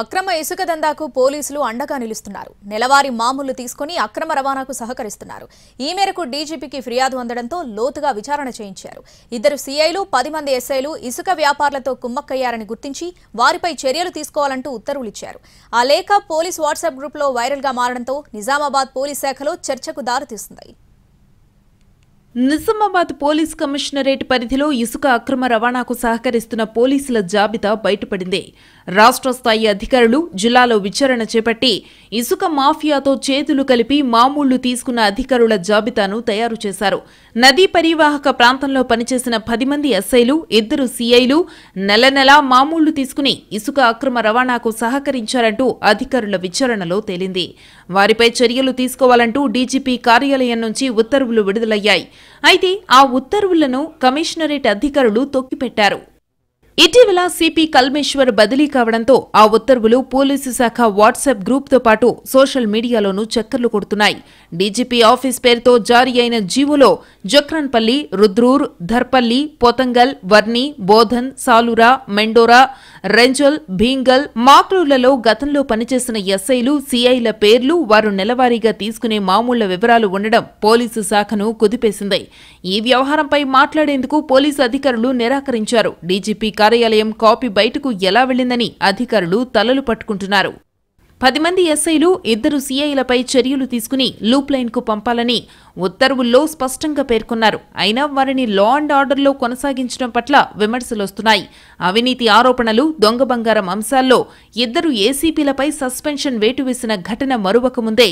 అక్రమ ఇసుక దందాకు పోలీసులు అండగా నిలుస్తున్నారు నెలవారీ మామూలు తీసుకుని అక్రమ రవాణాకు సహకరిస్తున్నారు ఈ మేరకు డీజీపీకి ఫిర్యాదు అందడంతో లోతుగా విచారణ చేయించారు ఇద్దరు సీఐలు పది మంది ఎస్ఐలు ఇసుక వ్యాపారులతో కుమ్మక్కయ్యారని గుర్తించి వారిపై చర్యలు తీసుకోవాలంటూ ఉత్తర్వులిచ్చారు ఆ లేఖ పోలీస్ వాట్సాప్ గ్రూప్లో వైరల్గా మారడంతో నిజామాబాద్ పోలీస్ శాఖలో చర్చకు దారితీస్తున్నాయి నిజామాబాద్ పోలీస్ కమిషనరేట్ పరిధిలో ఇసుక అక్రమ రవాణాకు సహకరిస్తున్న పోలీసుల జాబితా బయటపడింది రాష్ట్ర స్థాయి అధికారులు జిల్లాలో విచారణ చేపట్టి ఇసుక మాఫియాతో చేతులు కలిపి మామూళ్లు తీసుకున్న అధికారుల జాబితాను తయారు చేశారు నదీ పరివాహక ప్రాంతంలో పనిచేసిన పది మంది ఎస్ఐలు ఇద్దరు సీఐలు నెల నెలా మామూళ్లు తీసుకుని ఇసుక అక్రమ రవాణాకు సహకరించారంటూ అధికారుల విచారణలో తేలింది వారిపై చర్యలు తీసుకోవాలంటూ డీజీపీ కార్యాలయం నుంచి ఉత్తర్వులు విడుదలయ్యాయి అయితే ఆ ఉత్తర్వులను కమిషనరేట్ అధికారులు తొక్కిపెట్టారు ఇటీవల సిపి కల్మేశ్వర్ బదిలీ కావడంతో ఆ ఉత్తర్వులు పోలీసు శాఖ వాట్సాప్ గ్రూప్తో పాటు సోషల్ మీడియాలోనూ చక్కర్లు కొడుతున్నాయి డీజీపీ ఆఫీస్ పేరుతో జారీ అయిన జీవోలో జక్రన్పల్లి రుద్రూర్ ధర్పల్లి పోతంగల్ వర్ణి బోధన్ సాలురా మెండోరా రెంజల్ భీంగల్ మాక్రూర్లలో గతంలో పనిచేసిన ఎస్ఐలు సీఐల పేర్లు వారు నెలవారీగా తీసుకునే మామూళ్ల వివరాలు ఉండడం పోలీసు శాఖను కుదిపేసింది ఈ వ్యవహారంపై మాట్లాడేందుకు పోలీసు అధికారులు నిరాకరించారు డీజీపీ కార్యాలయం కాపీ బయటకు ఎలా వెళ్లిందని అధికారులు తలలు పట్టుకుంటున్నారు పది మంది ఎస్ఐలు ఇద్దరు సీఐలపై చర్యలు తీసుకుని లూప్ కు పంపాలని ఉత్తర్వుల్లో స్పష్టంగా పేర్కొన్నారు అయినా వారిని లా అండ్ ఆర్డర్లో కొనసాగించడం పట్ల విమర్శలొస్తున్నాయి అవినీతి ఆరోపణలు దొంగ బంగారం అంశాల్లో ఇద్దరు ఏసీపీలపై సస్పెన్షన్ వేటు వేసిన ఘటన మరువకముందే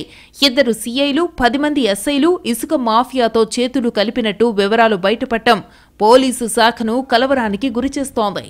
ఇద్దరు సీఐలు పది మంది ఎస్ఐలు ఇసుక మాఫియాతో చేతులు కలిపినట్టు వివరాలు బయటపడటం పోలీసు శాఖను కలవరానికి గురిచేస్తోంది